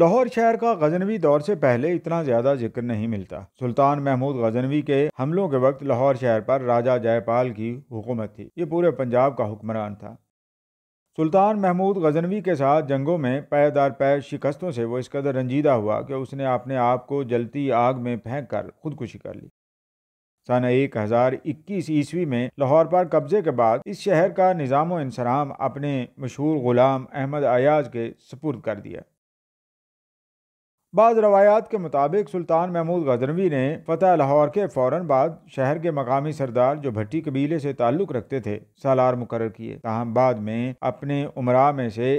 लाहौर शहर का गजनवी दौर से पहले इतना ज्यादा जिक्र नहीं मिलता सुल्तान महमूद गजनवी के हमलों के वक्त लाहौर शहर पर राजा जयपाल की हुकूमत थी ये पूरे पंजाब का हुक्मरान था सुल्तान महमूद गजनवी के साथ जंगों में पैदार पै शिकस्तों से वो इस कदर रंजीदा हुआ कि उसने अपने आप को जलती आग में फेंक कर खुदकुशी कर ली सन एक हज़ार इक्कीस ईस्वी में लाहौर पर कब्जे के बाद इस शहर का निज़ाम इंसराम अपने मशहूर ग़ुलाम अहमद अयाज के सपुर्द कर दिया बाद रवायात के मुताबिक सुल्तान महमूद गजनवी ने फतेह लाहौर के फ़ौर बाद शहर के मकामी सरदार जो भट्टी कबीले से ताल्लुक़ रखते थे सालार मुकर किए तहम बाद में अपने उमरा में से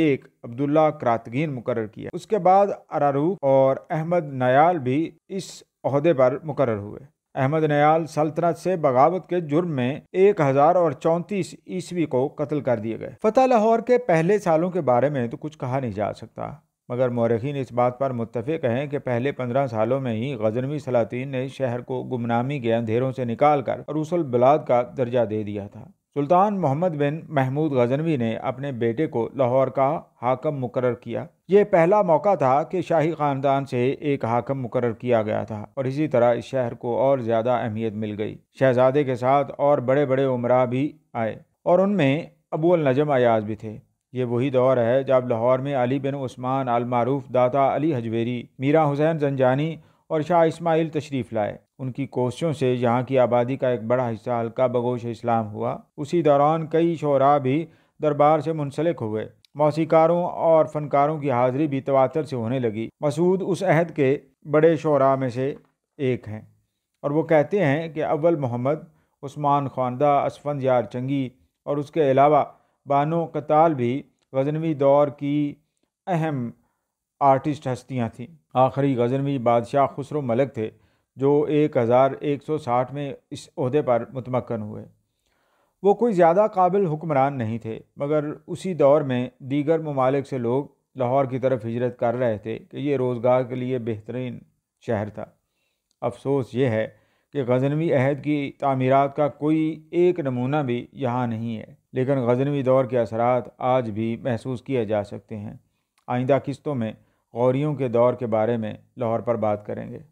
एक अब्दुल्ला करातगीन मुकर किया उसके बाद अरारू और अहमद नयाल भी इस अहदे पर मुकर हुए अहमद नयाल सल्तनत से बगावत के जुर्म में एक हजार और चौंतीस ईस्वी को कत्ल कर दिए गए फतेह लाहौर के पहले सालों के बारे में तो कुछ कहा नहीं जा सकता मगर मौरखीन इस बात पर मुतफ़ हैं कि पहले पंद्रह सालों में ही गजनवी सलातीन ने शहर को गुमनामी के अंधेरों से निकाल कर रूसल बलाद का दर्जा दे दिया था सुल्तान मोहम्मद बिन महमूद गजनवी ने अपने बेटे को लाहौर का हाकम मुकर किया ये पहला मौका था कि शाही खानदान से एक हाकम मुकर किया गया था और इसी तरह इस शहर को और ज़्यादा अहमियत मिल गई शहजादे के साथ और बड़े बड़े उमरा भी आए और उनमें अबूल नजम अयाज भी थे ये वही दौर है जब लाहौर में अली बिन उस्मान अलमारूफ दाता अली हजवेरी मीरा हुसैन जंजानी और शाह इस्माइल तशरीफ़ लाए उनकी कोशिशों से यहाँ की आबादी का एक बड़ा हिस्सा हल्का बगोश इस्लाम हुआ उसी दौरान कई शोरा भी दरबार से मुंसलिक हुए मौसीकारों और फनकारों की हाज़िरी भी तवातर से होने लगी मसूद उस अहद के बड़े शोरा में से एक हैं और वो कहते हैं कि अव्वल मोहम्मद उस्मान खानदा असफन यार चंगी और उसके अलावा बानो कताल भी गजनवी दौर की अहम आर्टिस्ट हस्तियाँ थीं आखिरी गजनवी बादशाह खुसरो मलक थे जो 1160 में इस अहदे पर मतमक्न हुए वो कोई ज़्यादा काबिल हुक्मरान नहीं थे मगर उसी दौर में दीगर ममालिक से लोग लाहौर की तरफ हिजरत कर रहे थे कि ये रोज़गार के लिए बेहतरीन शहर था अफसोस ये है कि गजनवी अहद की तमीरत का कोई एक नमूना भी यहाँ नहीं है लेकिन गजनवी दौर के असरात आज भी महसूस किए जा सकते हैं आइंदा किस्तों में गौरियों के दौर के बारे में लाहौर पर बात करेंगे